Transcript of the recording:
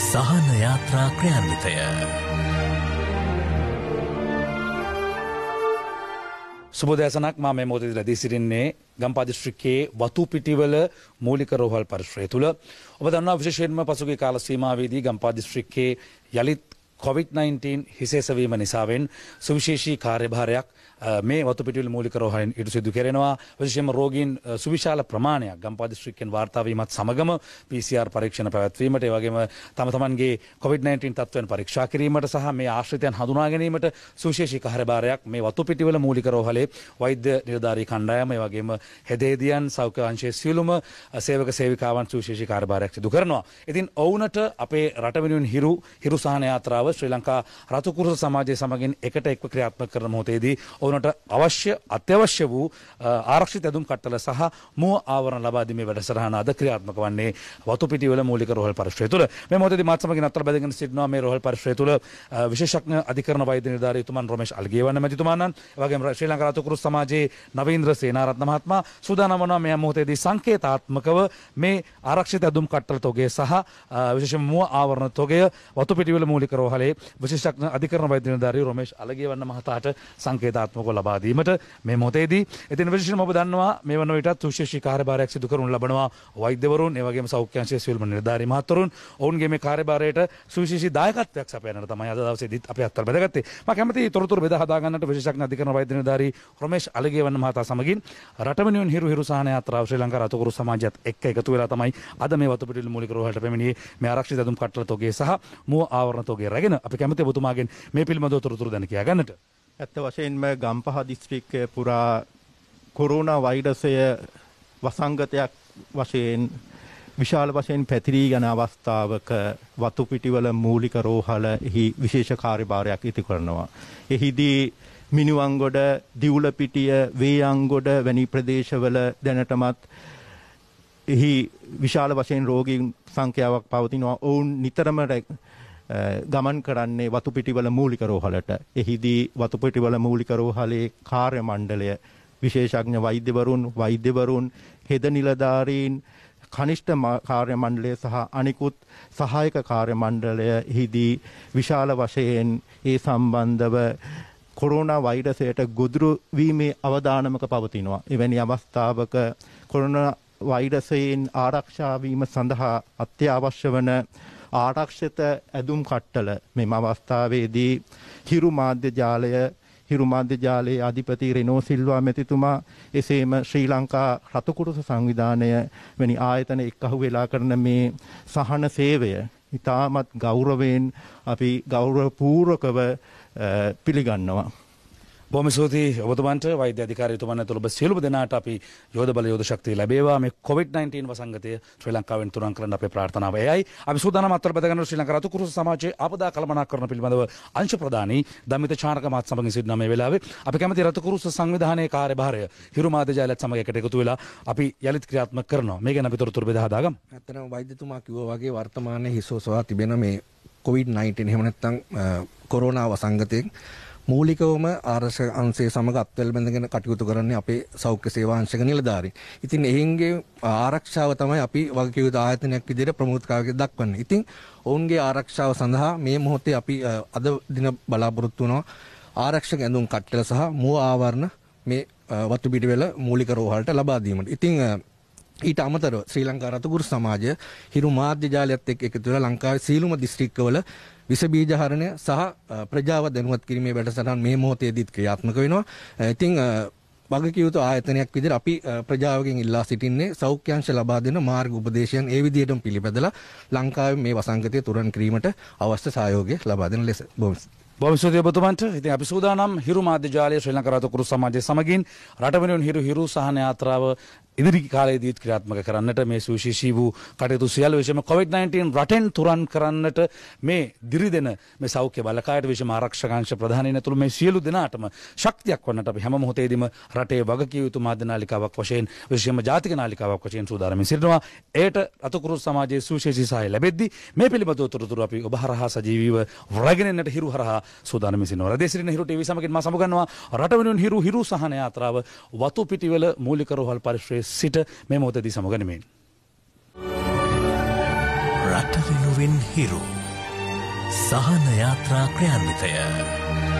සහන යාත්‍රා ක්‍රයාන්විතය. සුබදෑසනක් මා මේ මෝතද ලැදී සිරින්නේ ගම්පාදිශ්‍රිකයේ වතුපිටිවල මූලික රෝහල් පරිශ්‍රය තුළ ඔබ දන්නා විශෂයෙන්ම පසුගේ කාලසීමාවේදී ගම්පාදිශ්‍රික්කේ යළිත් COVID-19 හිසේසවීම නිසාවෙන් සුවිශේෂී කාර්යභාරයක් මේ වතුපිටිල් මූලික රෝහලෙන් ඉටු සිදු කරනවා විශේෂයෙන්ම රෝගීන් සුවිශාල ප්‍රමාණයක් ගම්පා දිස්ත්‍රික්කෙන් වාර්තා වීමත් සමගම PCR පරීක්ෂණ පැවැත්වීමට ඒ වගේම තම තමන්ගේ COVID-19 තත්ත්වයන් පරීක්ෂා කිරීමට සහ මේ ආශ්‍රිතයන් හඳුනා ගැනීමට සුවිශේෂී කාර්යභාරයක් මේ වතුපිටිවල මූලික රෝහලේ වෛද්‍ය නිලධාරී කණ්ඩායම ඒ වගේම හෙදේදියන් සෞඛ්‍ය අංශයේ සියලුම සේවක සේවිකාවන් සුවිශේෂී කාර්යභාරයක් සිදු කරනවා. ඉතින් ඔවුන්ට අපේ රට වෙනුවෙන් හිරු හිරුසහන යාත්‍රාව ජනතාව ශ්‍රී ලංකා රතුකුරුස සමාජය සමගින් එකට එක්ව ක්‍රියාත්මක කරන මොහොතේදී ඔවුනට අවශ්‍ය අත්‍යවශ්‍ය වූ ආරක්ෂිත ඇඳුම් කට්ටල සහ මුව ආවරණ ලබා දීමේ වැඩසටහන අද ක්‍රියාත්මක වන්නේ වතුපිටිවල මූලික රෝහල් පරිශ්‍රය තුළ මේ මොහොතේදී මාත් සමගින් අත්තර බැඳගෙන සිටිනවා මේ රෝහල් පරිශ්‍රය තුළ විශේෂඥ අධිකරණ වෛද්‍ය නිලධාරීතුමන් රොමේෂ් අල්ගේවන්න මැතිතුමාණන් වගේම ශ්‍රී ලංකා රතුකුරුස සමාජයේ නවීන්ද්‍ර සේනාරත්න මහත්මයා සූදානම් වනවා මේ මොහොතේදී සංකේතාත්මකව මේ ආරක්ෂිත ඇඳුම් කට්ටල තොගේ සහ විශේෂම මුව ආවරණ තොගය වතුපිටිවල මූලික රෝහල් ක්‍රියාවලේ විශේෂඥ අධිකරණ වෛද්‍ය නිලධාරී රොමේෂ් අලගියවන්න මහතාට සංකේතාත්මකව ලබා දීමට මේ මොහොතේදී ඉතින් විශේෂයෙන්ම ඔබ දන්නවා මේ වන විටත් විශේෂී කාර්යභාරයක් සිදු කරනු ලබනවා වෛද්‍යවරුන් ඒ වගේම සෞඛ්‍ය අංශයේ සිවිල් නිලධාරී මහත්වරුන් ඔවුන්ගේ මේ කාර්යභාරයට සුවිශේෂී දායකත්වයක් සපයන්නට තමයි අද දවසේදීත් අපි අත්වල බැඳගත්තේ මම කැමතියි තොරතුරු බෙදා හදා ගන්නට විශේෂඥ අධිකරණ වෛද්‍ය නිලධාරී රොමේෂ් අලගියවන්න මහතා සමගින් රටමනියුන් හිරු හිරු සාහන යාත්‍රාව ශ්‍රී ලංකා රතුකරු සමාජයත් එක්ක එකතු වෙලා තමයි අද මේ වතුපිටිල් මූලික රෝහලට පැමිණියේ මේ ආරක්ෂිත ඇඳුම් කට්ටල තොගේ සහ මුව ආවරණ තොගේ රැගෙන අරගෙන අපි කැමති ඔබතුමාගෙන් මේ පිළිබඳව තොරතුරු දැන කියා ගන්නට. ඇත්ත වශයෙන්ම ගම්පහ දිස්ත්‍රික්කය පුරා කොරෝනා වෛරසය වසංගතයක් වශයෙන් විශාල වශයෙන් පැතිරී යන අවස්ථාවක වතු පිටිවල මූලික රෝහල එහි විශේෂ කාර්යභාරයක් ඉති කරනවා. එහිදී මිනුවන්ගොඩ, දිවුලපිටිය, වේයන්ගොඩ වැනි ප්‍රදේශවල දැනටමත් එහි විශාල වශයෙන් රෝගීන් සංඛ්‍යාවක් පවතිනවා. ඔවුන් නිතරම ගමන් කරන්නේ වතුපිටිවල මූලික රෝහලට. එහිදී වතුපිටිවල මූලික රෝහලේ කාර්ය මණ්ඩලය විශේෂඥ වෛද්‍යවරුන්, වෛද්‍යවරුන්, හෙද නිලධාරීන්, කනිෂ්ඨ කාර්ය මණ්ඩලය සහ අනිකුත් සහායක කාර්ය මණ්ඩලයෙහිදී විශාල වශයෙන් ඒ සම්බන්ධව කොරෝනා වෛරසයට ගොදුරු වීමේ අවදානමක පවතිනවා. එවැනි අවස්ථාවක කොරෝනා වෛරසයෙන් ආරක්ෂා වීම සඳහා අත්‍යවශ්‍ය වන ආරක්ෂිත ඇඳුම් කට්ටල මෙම අවස්ථාවේදී හිරු මාධ්‍ය ජාලය හිරු මාධ්‍ය ජාලයේ අධිපති රෙනෝ සිල්වා මෙතිතුමා එසේම ශ්‍රී ලංකා රතුකුරුස සංවිධානය වැනි ආයතන එක්කහු වෙලා කරන මේ සහන සේවය ඉතාමත් ගෞරවයෙන් අපි ගෞරවපූර්වකව පිළිගන්නවා බොම සූති ඔබතුමන්ට වෛද්‍ය අධිකාරයතුමන් ඇතුළ ඔබ සියලුම දෙනාට අපි යෝධ බල යෝධ ශක්තිය ලැබේවා මේ COVID-19 වසංගතය ශ්‍රී ලංකාවෙන් තුරන් කරන්න අපේ ප්‍රාර්ථනාව එයයි. අපි සූදානම් අත්වල බදගෙන ශ්‍රී ලංකා රතුකරු සමාජයේ ආපදා කළමනාකරණ පිළිබඳව අංශ ප්‍රදානී දමිත චාරක මාත් සමගින් සිටින මේ වෙලාවේ අපි කැමති රතුකරු සංවිධානයේ කාර්යභාරය හිරුමාද ජයලත් සමග එකට එකතු වෙලා අපි යලිත් ක්‍රියාත්මක කරනවා. මේ ගැන අපි තොරතුරු බෙදා හදාගමු. ඇත්තටම වෛද්‍යතුමා කිව්වා වගේ වර්තමානයේ හිසෝසවා තිබෙන මේ COVID-19 එහෙම නැත්නම් කොරෝනා වසංගතයෙන් මූලිකවම ආරස අංශය සමග අත්වැල් බැඳගෙන කටයුතු කරන්නේ අපේ සෞඛ්‍ය සේවා අංශක නිලධාරීන්. ඉතින් එහින්ගේ ආරක්ෂාව තමයි අපි වගකීම් ආයතනයක් විදිහට ප්‍රමුඛතාවයක දක්වන්නේ. ඉතින් ඔවුන්ගේ ආරක්ෂාව සඳහා මේ මොහොතේ අපි අද දින බලාපොරොත්තු වෙනවා ආරක්ෂක ඇඳුම් කට්ටල සහ මුව ආවරණ මේ වතු පිටිවල මූලික රෝහලට ලබා දීමට. ඉතින් ඊට අමතරව ශ්‍රී ලංකා රතුගුරු සමාජය හිරු මාධ්‍ය ජාලයත් එක්ක එකතු වෙලා ලංකාවේ සීලුම දිස්ත්‍රික්කවල විස බීජ හරණය සහ ප්‍රජාව දැනුවත් කිරීමේ වැඩසටහන් මේ මොහොතේදීත් ක්‍රියාත්මක වෙනවා. ඉතින් වගකියුතු ආයතනයක් විදිහට අපි ප්‍රජාවගෙන් ඉල්ලා සිටින්නේ සෞඛ්‍යංශ ලබා දෙන මාර්ග උපදේශයන් ඒ විදිහටම පිළිපදලා ලංකාවේ මේ වසංගතය තුරන් කිරීමට අවශ්‍ය සහයෝගය ලබා දෙන ලෙස බොම්ස් භවිෂ්‍යත ඔබතුමන්ට ඉතින් අපි සූදානම් හිරු මාධ්‍ය ජාලය ශ්‍රී ලංකා රාජකුරු සමාජය සමගින් රට වෙනුවෙන් හිරු හිරු සහන යාත්‍රාව ඉදිරි කාලයේදීත් ක්‍රියාත්මක කරන්නට මේ සුවිශේෂී වූ කටයුතු සියල්ල විශේෂම COVID-19 රටෙන් තුරන් කරන්නට මේ දිරිදෙන මේ සෞඛ්‍ය බලකායට විශේෂම ආරක්ෂක අංශ ප්‍රධානීන් ඇතුළු මේ සියලු දෙනාටම ශක්තියක් වන්නට අපි හැම මොහොතේදීම රටේ වගකිය යුතු මාධ්‍ය නාලිකාවක් වශයෙන් විශේෂම ජාතික නාලිකාවක් වශයෙන් සූදානම්ින් සිටිනවා. ඒට රතුකුරු සමාජයේ සුවිශේෂී සහාය ලැබෙද්දී මේ පිළිබඳව තොරතුරු අපි ඔබ හරහා සජීවීව වරගෙන එන්නට හිරු හරහා සූදානම් විසිනවා. රදේශරින හිරු ටීවී සමගින් මා සමු ගන්නවා රට වෙනුවෙන් හිරු හිරු සහන යාත්‍රාව වතුපිටිවල මූලික රෝහල් පරිශ්‍රයේ සිට මේ මොහොතදී සමුගනිමින්. රට වෙනුවෙන් හිරු සහන යාත්‍රා ක්‍රියාන්විතය